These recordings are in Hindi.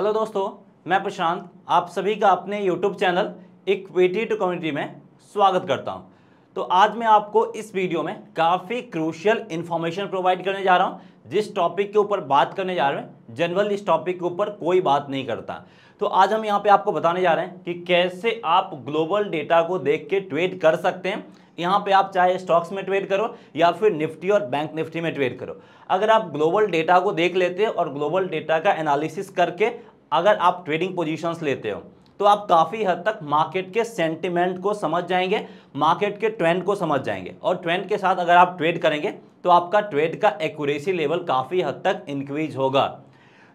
हेलो दोस्तों मैं प्रशांत आप सभी का अपने YouTube channel equity to community में स्वागत करता हूं तो आज मैं आपको इस वीडियो में काफ़ी क्रूशियल इन्फॉर्मेशन प्रोवाइड करने जा रहा हूं जिस टॉपिक के ऊपर बात करने जा रहे हैं जनरल इस टॉपिक के ऊपर कोई बात नहीं करता तो आज हम यहाँ पे आपको बताने जा रहे हैं कि कैसे आप ग्लोबल डेटा को देख के ट्वेट कर सकते हैं यहाँ पे आप चाहे स्टॉक्स में ट्रेड करो या फिर निफ्टी और बैंक निफ्टी में ट्रेड करो अगर आप ग्लोबल डेटा को देख लेते हो और ग्लोबल डेटा का एनालिसिस करके अगर आप ट्रेडिंग पोजिशंस लेते हो तो आप काफ़ी हद तक मार्केट के सेंटिमेंट को समझ जाएंगे मार्केट के ट्रेंड को समझ जाएंगे और ट्रेंड के साथ अगर आप ट्रेड करेंगे तो आपका ट्रेड का एक्यूरेसी लेवल काफ़ी हद तक इंक्रीज होगा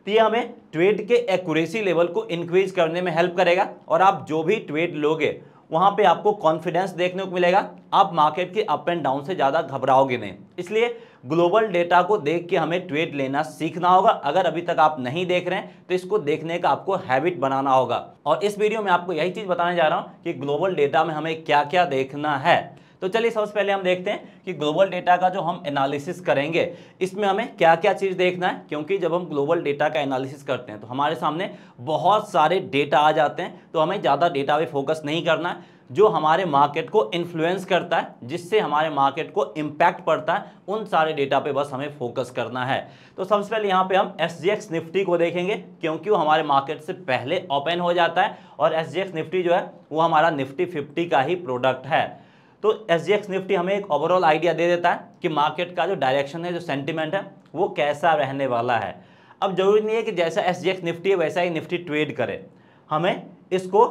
तो ये हमें ट्रेड के एक्यूरेसी लेवल को इंक्रीज करने में हेल्प करेगा और आप जो भी ट्रेड लोगे वहाँ पे आपको कॉन्फिडेंस देखने को मिलेगा आप मार्केट के अप एंड डाउन से ज़्यादा घबराओगे नहीं इसलिए ग्लोबल डेटा को देख के हमें ट्रेड लेना सीखना होगा अगर अभी तक आप नहीं देख रहे हैं तो इसको देखने का आपको हैबिट बनाना होगा और इस वीडियो में आपको यही चीज़ बताने जा रहा हूँ कि ग्लोबल डेटा में हमें क्या क्या देखना है तो चलिए सबसे पहले हम देखते हैं कि ग्लोबल डेटा का जो हम एनालिसिस करेंगे इसमें हमें क्या क्या चीज़ देखना है क्योंकि जब हम ग्लोबल डेटा का एनालिसिस करते हैं तो हमारे सामने बहुत सारे डेटा आ जाते हैं तो हमें ज़्यादा डेटा पे फोकस नहीं करना है जो हमारे मार्केट को इन्फ्लुएंस करता है जिससे हमारे मार्केट को इम्पैक्ट पड़ता है उन सारे डेटा पे बस हमें फोकस करना है तो सबसे पहले यहाँ पे हम एस निफ्टी को देखेंगे क्योंकि वो हमारे मार्केट से पहले ओपन हो जाता है और एस निफ्टी जो है वो हमारा निफ्टी फिफ्टी का ही प्रोडक्ट है तो एस जी एक्स निफ्टी हमें एक ओवरऑल आइडिया दे देता है कि मार्केट का जो डायरेक्शन है जो सेंटिमेंट है वो कैसा रहने वाला है अब जरूरी नहीं है कि जैसा एस जी एक्स निफ्टी है वैसा ही निफ्टी ट्रेड करे हमें इसको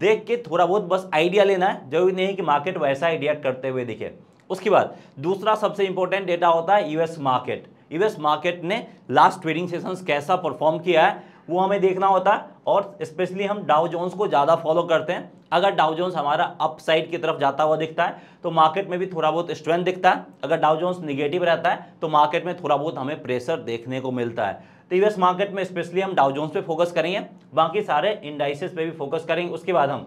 देख के थोड़ा बहुत बस आइडिया लेना है जरूरी नहीं है कि मार्केट वैसा ही रिएक्ट करते हुए दिखे उसके बाद दूसरा सबसे इंपॉर्टेंट डेटा होता है यूएस मार्केट यूएस मार्केट ने लास्ट ट्रेडिंग सेशंस कैसा परफॉर्म किया है वो हमें देखना होता है और स्पेशली हम डाउ जोन्स को ज़्यादा फॉलो करते हैं अगर डाउजोन्स हमारा अपसाइड की तरफ जाता हुआ दिखता है तो मार्केट में भी थोड़ा बहुत स्ट्रेंथ दिखता है अगर डाउजोन्स निगेटिव रहता है तो मार्केट में थोड़ा बहुत हमें प्रेशर देखने को मिलता है तो यूएस मार्केट में स्पेशली हम डाउजोन्स पे फोकस करेंगे बाकी सारे इंडाइसिस पे भी फोकस करेंगे उसके बाद हम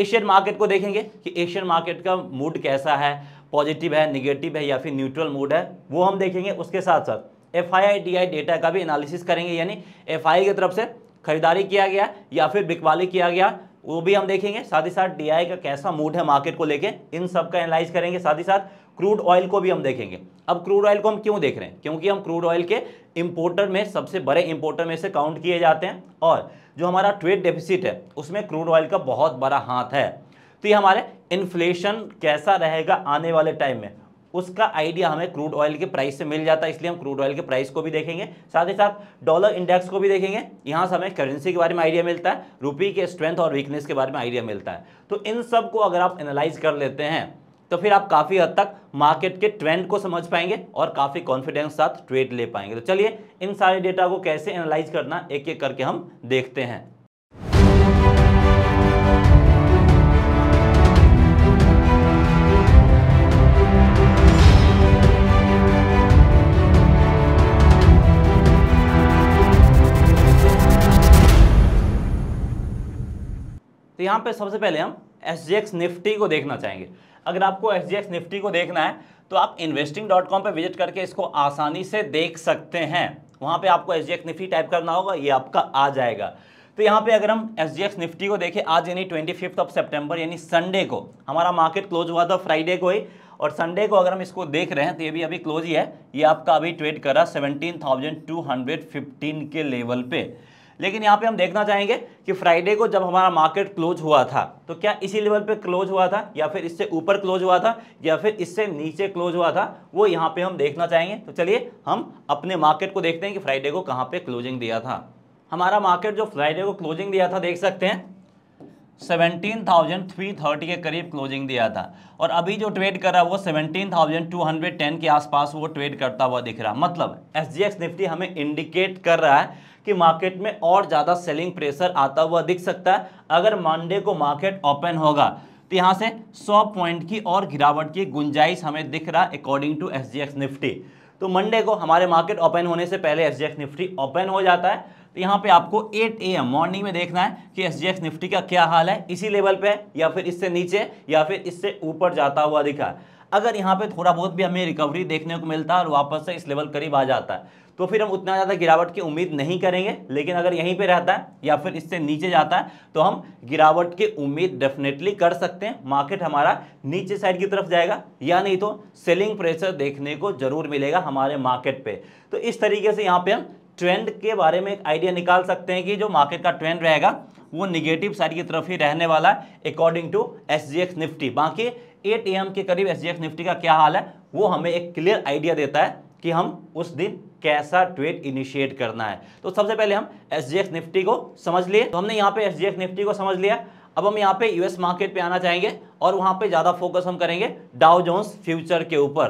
एशियन मार्केट को देखेंगे कि एशियन मार्केट का मूड कैसा है पॉजिटिव है निगेटिव है या फिर न्यूट्रल मूड है वो हम देखेंगे उसके साथ साथ F I I I data का भी एनालिसिस करेंगे यानी एफ आई की तरफ से खरीदारी किया गया या फिर बिकवाली किया गया वो भी हम देखेंगे साथ ही साथ डीआई का कैसा मूड है मार्केट को लेके इन सब का एनालाइज करेंगे साथ ही साथ क्रूड ऑयल को भी हम देखेंगे अब क्रूड ऑयल को हम क्यों देख रहे हैं क्योंकि हम क्रूड ऑयल के इंपोर्टर में सबसे बड़े इंपोर्टर में से काउंट किए जाते हैं और जो हमारा ट्रेड डेफिसिट है उसमें क्रूड ऑयल का बहुत बड़ा हाथ है तो ये हमारे इन्फ्लेशन कैसा रहेगा आने वाले टाइम में उसका आइडिया हमें क्रूड ऑयल के प्राइस से मिल जाता है इसलिए हम क्रूड ऑयल के प्राइस को भी देखेंगे साथ ही साथ डॉलर इंडेक्स को भी देखेंगे यहाँ से हमें करेंसी के बारे में आइडिया मिलता है रुपी के स्ट्रेंथ और वीकनेस के बारे में आइडिया मिलता है तो इन सब को अगर आप एनालाइज कर लेते हैं तो फिर आप काफ़ी हद तक मार्केट के ट्रेंड को समझ पाएंगे और काफ़ी कॉन्फिडेंस साथ ट्रेड ले पाएंगे तो चलिए इन सारे डेटा को कैसे एनालाइज करना एक एक करके हम देखते हैं तो यहाँ पे सबसे पहले हम एस निफ्टी को देखना चाहेंगे अगर आपको एस निफ्टी को देखना है तो आप इन्वेस्टिंग डॉट कॉम पर विजिट करके इसको आसानी से देख सकते हैं वहाँ पे आपको एस निफ्टी टाइप करना होगा ये आपका आ जाएगा तो यहाँ पे अगर हम एस जी एक्स निफ्टी को देखें आज यानी ट्वेंटी फिफ्थ ऑफ सेप्टेम्बर यानी संडे को हमारा मार्केट क्लोज हुआ था फ्राइडे को ही और संडे को अगर हम इसको देख रहे हैं तो ये भी अभी क्लोज ही है ये आपका अभी ट्रेड करा seventeen thousand two hundred fifteen के लेवल पे लेकिन यहाँ पे हम देखना चाहेंगे कि फ्राइडे को जब हमारा मार्केट क्लोज हुआ था तो क्या इसी लेवल पे क्लोज हुआ था या फिर इससे ऊपर क्लोज हुआ था या फिर इससे नीचे क्लोज हुआ था वो यहाँ पे हम देखना चाहेंगे तो चलिए हम अपने मार्केट को देखते हैं कि फ्राइडे को कहाँ पर क्लोजिंग दिया था हमारा मार्केट जो फ्राइडे को क्लोजिंग दिया था देख सकते हैं सेवनटीन थाउजेंड थ्री थर्टी के करीब क्लोजिंग दिया था और अभी जो ट्रेड कर रहा है वो seventeen thousand two hundred ten के आसपास वो ट्रेड करता हुआ दिख रहा मतलब एस जी एक्स निफ्टी हमें इंडिकेट कर रहा है कि मार्केट में और ज़्यादा सेलिंग प्रेशर आता हुआ दिख सकता है अगर मंडे को मार्केट ओपन होगा तो यहाँ से 100 पॉइंट की और गिरावट की गुंजाइश हमें दिख रहा है अकॉर्डिंग टू एस निफ्टी तो मंडे को हमारे मार्केट ओपन होने से पहले एस निफ्टी ओपन हो जाता है तो यहाँ पे आपको 8 ए एम मॉर्निंग में देखना है कि एस निफ्टी का क्या हाल है इसी लेवल पे या फिर इससे नीचे या फिर इससे ऊपर जाता हुआ दिखा अगर यहाँ पे थोड़ा बहुत भी हमें रिकवरी देखने को मिलता है और वापस से इस लेवल करीब आ जाता है तो फिर हम उतना ज़्यादा गिरावट की उम्मीद नहीं करेंगे लेकिन अगर यहीं पे रहता है या फिर इससे नीचे जाता है तो हम गिरावट की उम्मीद डेफिनेटली कर सकते हैं मार्केट हमारा नीचे साइड की तरफ जाएगा या नहीं तो सेलिंग प्रेशर देखने को जरूर मिलेगा हमारे मार्केट पे तो इस तरीके से यहाँ पे हम ट्रेंड के बारे में एक आइडिया निकाल सकते हैं कि जो मार्केट का ट्रेंड रहेगा वो निगेटिव साइड की तरफ ही रहने वाला है अकॉर्डिंग टू एस निफ्टी बाकी एट ए के करीब एस निफ्टी का क्या हाल है वो हमें एक क्लियर आइडिया देता है कि हम उस दिन कैसा ट्रेड इनिशिएट करना है तो सबसे पहले हम एस निफ्टी को समझ लिए तो हमने यहाँ पे एस निफ्टी को समझ लिया अब हम यहाँ पे यूएस मार्केट पे आना चाहेंगे और वहाँ पे ज़्यादा फोकस हम करेंगे डाउ जोन्स फ्यूचर के ऊपर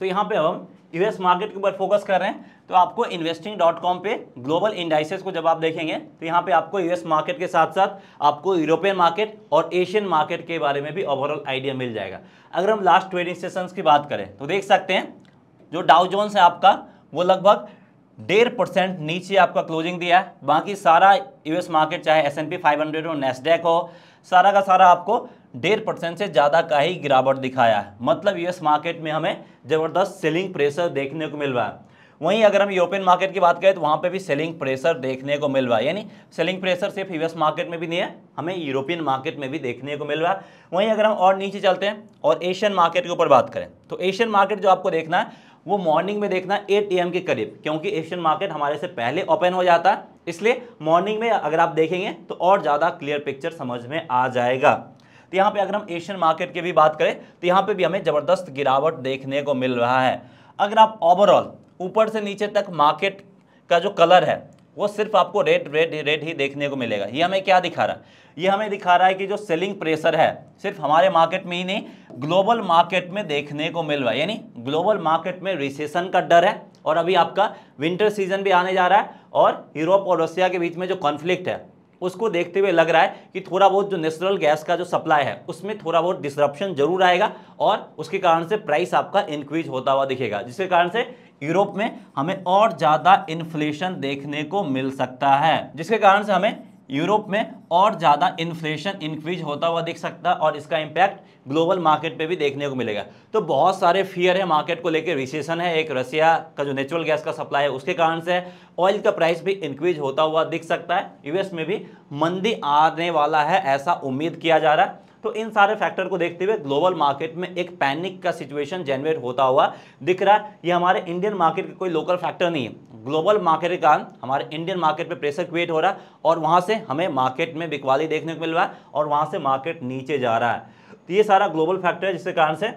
तो यहाँ पे हम यूएस मार्केट के ऊपर फोकस कर रहे हैं तो आपको इन्वेस्टिंग डॉट कॉम पे ग्लोबल इंडाइसेस को जब आप देखेंगे तो यहाँ पे आपको यूएस मार्केट के साथ साथ आपको यूरोपियन मार्केट और एशियन मार्केट के बारे में भी ओवरऑल आइडिया मिल जाएगा अगर हम लास्ट ट्रेडिंग सेशन की बात करें तो देख सकते हैं जो डाउ जोन्स है आपका वो लगभग डेढ़ परसेंट नीचे आपका क्लोजिंग दिया है बाकी सारा यूएस मार्केट चाहे एस एन पी हंड्रेड हो नेस्डेक हो सारा का सारा आपको डेढ़ परसेंट से ज़्यादा का ही गिरावट दिखाया है मतलब यूएस मार्केट में हमें ज़बरदस्त सेलिंग प्रेशर देखने को मिल रहा है वहीं अगर हम यूरोपियन मार्केट की बात करें तो वहाँ पे भी सेलिंग प्रेशर देखने को मिल रहा है यानी सेलिंग प्रेशर सिर्फ यूएस मार्केट में भी नहीं है हमें यूरोपियन मार्केट में भी देखने को मिल रहा है वहीं अगर हम और नीचे चलते हैं और एशियन मार्केट के ऊपर बात करें तो एशियन मार्केट जो आपको देखना है वो मॉर्निंग में देखना है एट के करीब क्योंकि एशियन मार्केट हमारे से पहले ओपन हो जाता है इसलिए मॉर्निंग में अगर आप देखेंगे तो और ज़्यादा क्लियर पिक्चर समझ में आ जाएगा तो यहाँ पे अगर हम एशियन मार्केट की भी बात करें तो यहाँ पे भी हमें ज़बरदस्त गिरावट देखने को मिल रहा है अगर आप ओवरऑल ऊपर से नीचे तक मार्केट का जो कलर है वो सिर्फ आपको रेड रेड रेड ही देखने को मिलेगा ये हमें क्या दिखा रहा है ये हमें दिखा रहा है कि जो सेलिंग प्रेशर है सिर्फ हमारे मार्केट में ही नहीं ग्लोबल मार्केट में देखने को मिल रहा है यानी ग्लोबल मार्केट में रिसेशन का डर है और अभी आपका विंटर सीजन भी आने जा रहा है और यूरोप और रशिया के बीच में जो कॉन्फ्लिक्ट है उसको देखते हुए लग रहा है कि थोड़ा बहुत जो नेचुरल गैस का जो सप्लाई है उसमें थोड़ा बहुत डिसरप्शन जरूर आएगा और उसके कारण से प्राइस आपका इंक्रीज होता हुआ दिखेगा जिसके कारण से यूरोप में हमें और ज़्यादा इन्फ्लेशन देखने को मिल सकता है जिसके कारण से हमें यूरोप में और ज़्यादा इन्फ्लेशन इंक्रीज होता हुआ दिख सकता है और इसका इम्पैक्ट ग्लोबल मार्केट पे भी देखने को मिलेगा तो बहुत सारे फियर है मार्केट को लेकर रिसेशन है एक रसिया का जो नेचुरल गैस का सप्लाई है उसके कारण से ऑयल का प्राइस भी इंक्रीज होता हुआ दिख सकता है यूएस में भी मंदी आने वाला है ऐसा उम्मीद किया जा रहा है तो इन सारे फैक्टर को देखते हुए ग्लोबल मार्केट में एक पैनिक का सिचुएशन जनरेट होता हुआ दिख रहा है ये हमारे इंडियन मार्केट का कोई लोकल फैक्टर नहीं है ग्लोबल मार्केट के कारण हमारे इंडियन मार्केट पे प्रेशर क्रिएट हो रहा है और वहाँ से हमें मार्केट में बिकवाली देखने को मिल रहा है और वहाँ से मार्केट नीचे जा रहा है तो ये सारा ग्लोबल फैक्टर है जिसके कारण से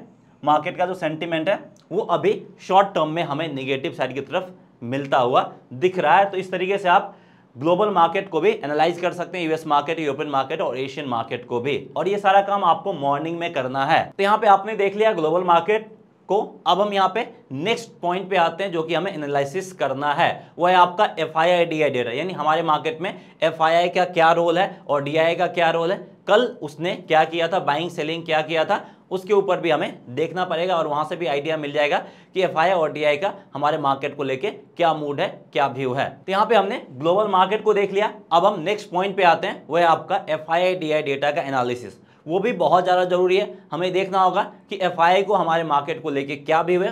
मार्केट का जो सेंटिमेंट है वो अभी शॉर्ट टर्म में हमें निगेटिव साइड की तरफ मिलता हुआ दिख रहा है तो इस तरीके से आप ग्लोबल मार्केट को भी एनालाइज कर सकते हैं यूएस मार्केट यूरोपियन मार्केट और एशियन मार्केट को भी और ये सारा काम आपको मॉर्निंग में करना है तो यहाँ पे आपने देख लिया ग्लोबल मार्केट को अब हम यहाँ पे नेक्स्ट पॉइंट पे आते हैं जो कि हमें एनालिसिस करना है वो है आपका F I I D I data यानी हमारे मार्केट में एफ आई आई का क्या रोल है और डी आई का क्या रोल है कल उसने क्या किया था बाइंग सेलिंग क्या किया था उसके ऊपर भी हमें देखना पड़ेगा और वहाँ से भी आइडिया मिल जाएगा कि एफ और डी का हमारे मार्केट को लेके क्या मूड है क्या व्यू है तो यहाँ पे हमने ग्लोबल मार्केट को देख लिया अब हम नेक्स्ट पॉइंट पे आते हैं वह है आपका एफ आई डेटा का एनालिसिस वो भी बहुत ज़्यादा ज़रूरी है हमें देखना होगा कि एफ को हमारे मार्केट को लेके क्या भी हुए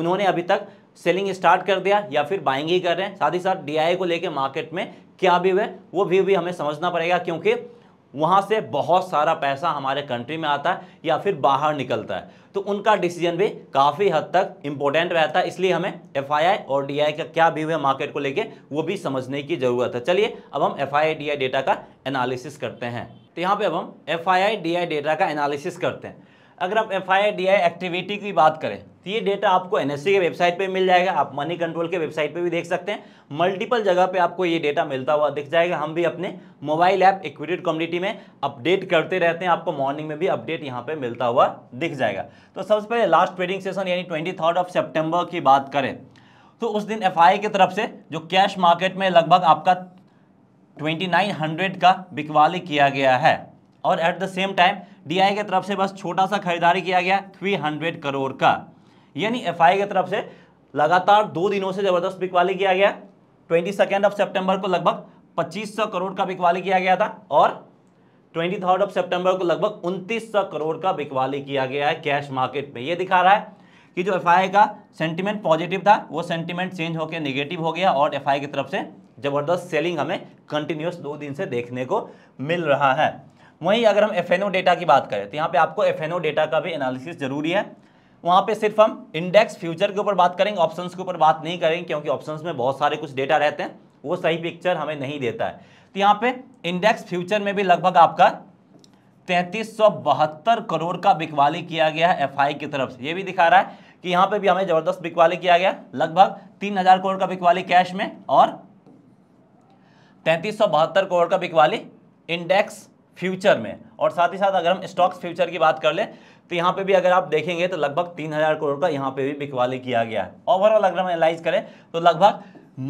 उन्होंने अभी तक सेलिंग स्टार्ट कर दिया या फिर बाइंग ही कर रहे हैं साथ ही साथ डी को लेके मार्केट में क्या भी हुए वो भी, भी हमें समझना पड़ेगा क्योंकि वहाँ से बहुत सारा पैसा हमारे कंट्री में आता है या फिर बाहर निकलता है तो उनका डिसीजन भी काफ़ी हद तक इम्पोर्टेंट रहता है इसलिए हमें एफ और डी का क्या व्यू है मार्केट को लेके वो भी समझने की ज़रूरत है चलिए अब हम एफ आई डेटा का एनालिसिस करते हैं तो यहाँ पे अब हम एफ आई डेटा का एनालिसिस करते हैं अगर आप एफ आई एक्टिविटी की बात करें तो ये डेटा आपको एन e के वेबसाइट पे मिल जाएगा आप मनी कंट्रोल के वेबसाइट पे भी देख सकते हैं मल्टीपल जगह पे आपको ये डेटा मिलता हुआ दिख जाएगा हम भी अपने मोबाइल ऐप इक्विटेड कम्युनिटी में अपडेट करते रहते हैं आपको मॉर्निंग में भी अपडेट यहाँ पे मिलता हुआ दिख जाएगा तो सबसे पहले लास्ट ट्रेडिंग सेशन यानी ट्वेंटी ऑफ सेप्टेम्बर की बात करें तो उस दिन एफ की तरफ से जो कैश मार्केट में लगभग आपका ट्वेंटी का बिकवाली किया गया है और at the same time DI की तरफ से बस छोटा सा खरीदारी किया गया 300 करोड़ का यानी एफआई की तरफ से लगातार दो दिनों से जबरदस्त बिकवाली किया गया ट्वेंटी सेकेंड ऑफ सेप्टेम्बर को लगभग पच्चीस सौ करोड़ का बिकवाली किया गया था और ट्वेंटी थर्ड ऑफ सेप्टेम्बर को लगभग उनतीस सौ करोड़ का बिकवाली किया गया है कैश मार्केट में ये दिखा रहा है कि जो एफ का सेंटिमेंट पॉजिटिव था वो सेंटिमेंट चेंज होकर निगेटिव हो गया और एफ की तरफ से जबरदस्त सेलिंग हमें कंटिन्यूस दो दिन से देखने को मिल रहा है वहीं अगर हम एफ डेटा की बात करें तो यहाँ पे आपको एफ डेटा का भी एनालिसिस जरूरी है वहाँ पे सिर्फ हम इंडेक्स फ्यूचर के ऊपर बात करेंगे ऑप्शंस के ऊपर बात नहीं करेंगे क्योंकि ऑप्शंस में बहुत सारे कुछ डेटा रहते हैं वो सही पिक्चर हमें नहीं देता है तो यहाँ पे इंडेक्स फ्यूचर में भी लगभग आपका तैंतीस करोड़ का बिकवाली किया गया है एफ की तरफ से ये भी दिखा रहा है कि यहाँ पे भी हमें जबरदस्त बिकवाली किया गया लगभग तीन हजार करोड़ का बिकवाली कैश में और तैंतीस करोड़ का बिकवाली इंडेक्स फ्यूचर में और साथ ही साथ अगर हम स्टॉक्स फ्यूचर की बात कर लें तो यहाँ पे भी अगर आप देखेंगे तो लगभग तीन हज़ार करोड़ का यहाँ पे भी बिकवाली किया गया है ओवरऑल अगर हम एनालाइज करें तो लगभग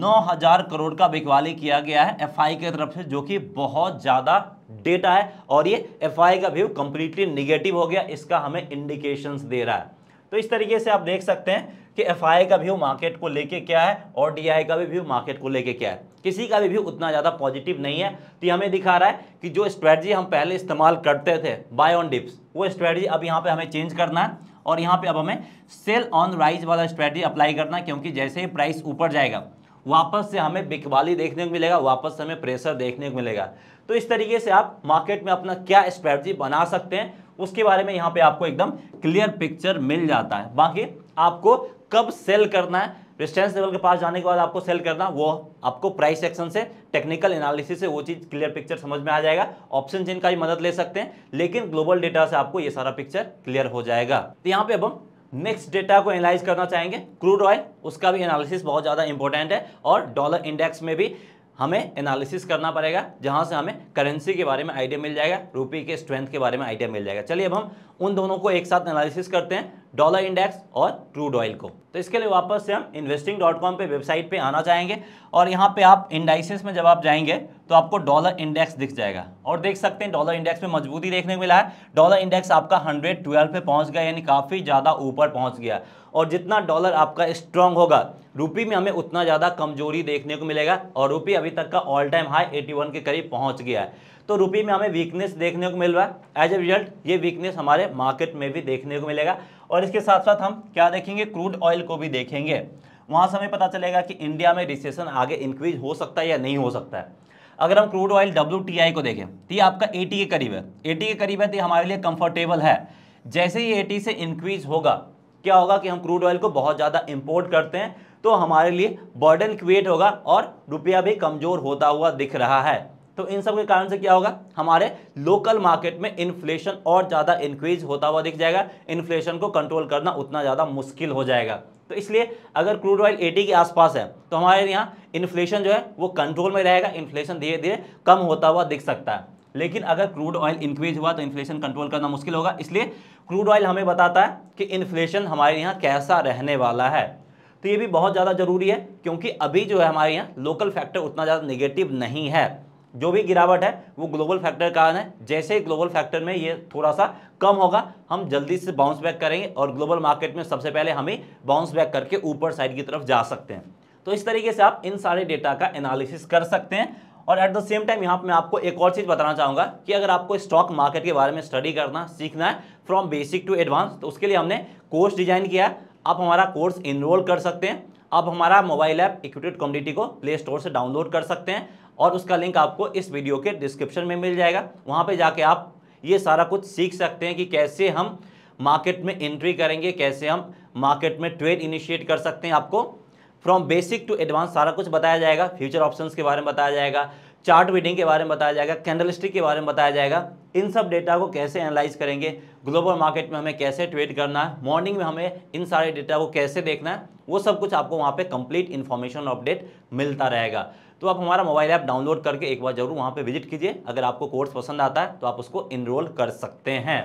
नौ हज़ार करोड़ का बिकवाली किया गया है एफआई की तरफ से जो कि बहुत ज़्यादा डेटा है और ये एफआई का व्यू कम्प्लीटली निगेटिव हो गया इसका हमें इंडिकेशन दे रहा है तो इस तरीके से आप देख सकते हैं कि एफ का व्यू मार्केट को लेके क्या है और डी का भी व्यू मार्केट को लेके क्या है किसी का भी व्यू उतना ज़्यादा पॉजिटिव नहीं है तो हमें दिखा रहा है कि जो स्ट्रेटजी हम पहले इस्तेमाल करते थे बाय ऑन डिप्स वो स्ट्रेटजी अब यहाँ पे हमें चेंज करना है और यहाँ पे अब हमें सेल ऑन राइज वाला स्ट्रेटजी अप्लाई करना है क्योंकि जैसे ही प्राइस ऊपर जाएगा वापस से हमें बिकवाली देखने को मिलेगा वापस से हमें प्रेशर देखने को मिलेगा तो इस तरीके से आप मार्केट में अपना क्या स्ट्रैटी बना सकते हैं उसके बारे में यहाँ पे आपको एकदम क्लियर पिक्चर मिल जाता है बाकी आपको कब सेल करना है रिस्टेंस लेवल के पास जाने के बाद आपको सेल करना वो आपको प्राइस सेक्शन से टेक्निकल एनालिसिस से वो चीज़ क्लियर पिक्चर समझ में आ जाएगा ऑप्शन चेन का भी मदद ले सकते हैं लेकिन ग्लोबल डेटा से आपको ये सारा पिक्चर क्लियर हो जाएगा तो यहाँ पे अब हम नेक्स्ट डेटा को एनालाइज करना चाहेंगे क्रूड ऑयल उसका भी एनालिसिस बहुत ज़्यादा इंपॉर्टेंट है और डॉलर इंडेक्स में भी हमें एनालिसिस करना पड़ेगा जहां से हमें करेंसी के बारे में आइडिया मिल जाएगा रुपी के स्ट्रेंथ के बारे में आइडिया मिल जाएगा चलिए अब हम उन दोनों को एक साथ एनालिसिस करते हैं डॉलर इंडेक्स और क्रूड ऑयल को तो इसके लिए वापस से हम इन्वेस्टिंग डॉट कॉम पर वेबसाइट पर आना चाहेंगे और यहाँ पे आप इंडाइसिस में जब आप जाएंगे तो आपको डॉलर इंडेक्स दिख जाएगा और देख सकते हैं डॉलर इंडेक्स में मजबूती देखने को मिला है डॉलर इंडेक्स आपका हंड्रेड ट्वेल्व पे पहुँच गया यानी काफ़ी ज़्यादा ऊपर पहुँच गया और जितना डॉलर आपका स्ट्रांग होगा रुपी में हमें उतना ज़्यादा कमजोरी देखने को मिलेगा और रुपी अभी तक का ऑल टाइम हाई 81 के करीब पहुंच गया है तो रुपी में हमें वीकनेस देखने को मिल रहा है एज ए रिजल्ट ये वीकनेस हमारे मार्केट में भी देखने को मिलेगा और इसके साथ साथ हम क्या देखेंगे क्रूड ऑयल को भी देखेंगे वहाँ से हमें पता चलेगा कि इंडिया में रिसेशन आगे इंक्रीज हो सकता है या नहीं हो सकता है अगर हम क्रूड ऑयल डब्ल्यू को देखें तो ये आपका 80 के करीब है 80 के करीब है तो हमारे लिए कंफर्टेबल है जैसे ही 80 से इंक्रीज होगा क्या होगा कि हम क्रूड ऑयल को बहुत ज़्यादा इम्पोर्ट करते हैं तो हमारे लिए बर्डन क्रिएट होगा और रुपया भी कमज़ोर होता हुआ दिख रहा है तो इन सब के कारण से क्या होगा हमारे लोकल मार्केट में इन्फ्लेशन और ज़्यादा इंक्रीज होता हुआ दिख जाएगा इन्फ्लेशन को कंट्रोल करना उतना ज़्यादा मुश्किल हो जाएगा तो इसलिए अगर क्रूड ऑयल 80 के आसपास है तो हमारे यहाँ इन्फ्लेशन जो है वो कंट्रोल में रहेगा इन्फ्लेशन धीरे धीरे कम होता हुआ दिख सकता है लेकिन अगर क्रूड ऑयल इंक्रीज हुआ तो इन्फ्लेशन कंट्रोल करना मुश्किल होगा इसलिए क्रूड ऑयल हमें बताता है कि इन्फ्लेशन हमारे यहाँ कैसा रहने वाला है तो ये भी बहुत ज़्यादा ज़रूरी है क्योंकि अभी जो है हमारे यहाँ लोकल फैक्टर उतना ज़्यादा निगेटिव नहीं है जो भी गिरावट है वो ग्लोबल फैक्टर कारण है जैसे ही ग्लोबल फैक्टर में ये थोड़ा सा कम होगा हम जल्दी से बाउंस बैक करेंगे और ग्लोबल मार्केट में सबसे पहले हमें बाउंस बैक करके ऊपर साइड की तरफ जा सकते हैं तो इस तरीके से आप इन सारे डेटा का एनालिसिस कर सकते हैं और एट द सेम टाइम यहाँ पर मैं आपको एक और चीज़ बताना चाहूँगा कि अगर आपको स्टॉक मार्केट के बारे में स्टडी करना सीखना है फ्रॉम बेसिक टू एडवांस तो उसके लिए हमने कोर्स डिजाइन किया आप हमारा कोर्स इनरोल कर सकते हैं आप हमारा मोबाइल ऐप इक्विटेड कम्युनिटी को प्ले स्टोर से डाउनलोड कर सकते हैं और उसका लिंक आपको इस वीडियो के डिस्क्रिप्शन में मिल जाएगा वहाँ पर जाके आप ये सारा कुछ सीख सकते हैं कि कैसे हम मार्केट में एंट्री करेंगे कैसे हम मार्केट में ट्रेड इनिशिएट कर सकते हैं आपको फ्रॉम बेसिक टू एडवांस सारा कुछ बताया जाएगा फ्यूचर ऑप्शन के बारे में बताया जाएगा चार्ट रीडिंग के बारे में बताया जाएगा कैंडल के बारे में बताया जाएगा इन सब डेटा को कैसे एनालाइज करेंगे ग्लोबल मार्केट में हमें कैसे ट्रेड करना है मॉर्निंग में हमें इन सारे डेटा को कैसे देखना है वो सब कुछ आपको वहाँ पे कंप्लीट इन्फॉर्मेशन अपडेट मिलता रहेगा तो आप हमारा मोबाइल ऐप डाउनलोड करके एक बार जरूर वहाँ पर विजिट कीजिए अगर आपको कोर्स पसंद आता है तो आप उसको इनरोल कर सकते हैं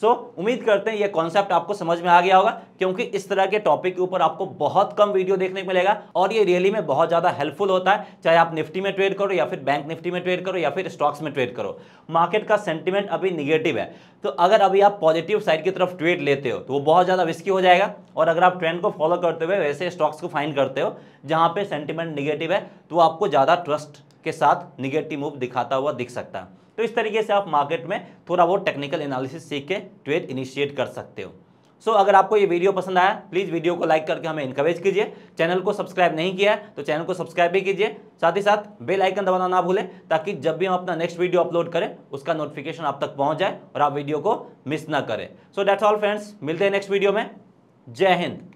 सो so, उम्मीद करते हैं ये कॉन्सेप्ट आपको समझ में आ गया होगा क्योंकि इस तरह के टॉपिक के ऊपर आपको बहुत कम वीडियो देखने को मिलेगा और ये रियली में बहुत ज़्यादा हेल्पफुल होता है चाहे आप निफ्टी में ट्रेड करो या फिर बैंक निफ्टी में ट्रेड करो या फिर स्टॉक्स में ट्रेड करो मार्केट का सेंटिमेंट अभी निगेटिव है तो अगर अभी आप पॉजिटिव साइड की तरफ ट्रेड लेते हो तो वो बहुत ज़्यादा रिस्की हो जाएगा और अगर आप ट्रेंड को फॉलो करते हुए वैसे स्टॉक्स को फाइन करते हो जहाँ पर सेंटिमेंट निगेटिव है तो आपको ज़्यादा ट्रस्ट के साथ निगेटिव मूव दिखाता हुआ दिख सकता है तो इस तरीके से आप मार्केट में थोड़ा बहुत टेक्निकल एनालिसिस सीख के ट्रेड इनिशिएट कर सकते हो सो so, अगर आपको ये वीडियो पसंद आया प्लीज़ वीडियो को लाइक करके हमें इनकरेज कीजिए चैनल को सब्सक्राइब नहीं किया है तो चैनल को सब्सक्राइब भी कीजिए साथ ही साथ बेल आइकन दबाना ना भूलें ताकि जब भी हम अपना नेक्स्ट वीडियो अपलोड करें उसका नोटिफिकेशन आप तक पहुंच जाए और आप वीडियो को मिस ना करें सो डैट्स ऑल फ्रेंड्स मिलते हैं नेक्स्ट वीडियो में जय हिंद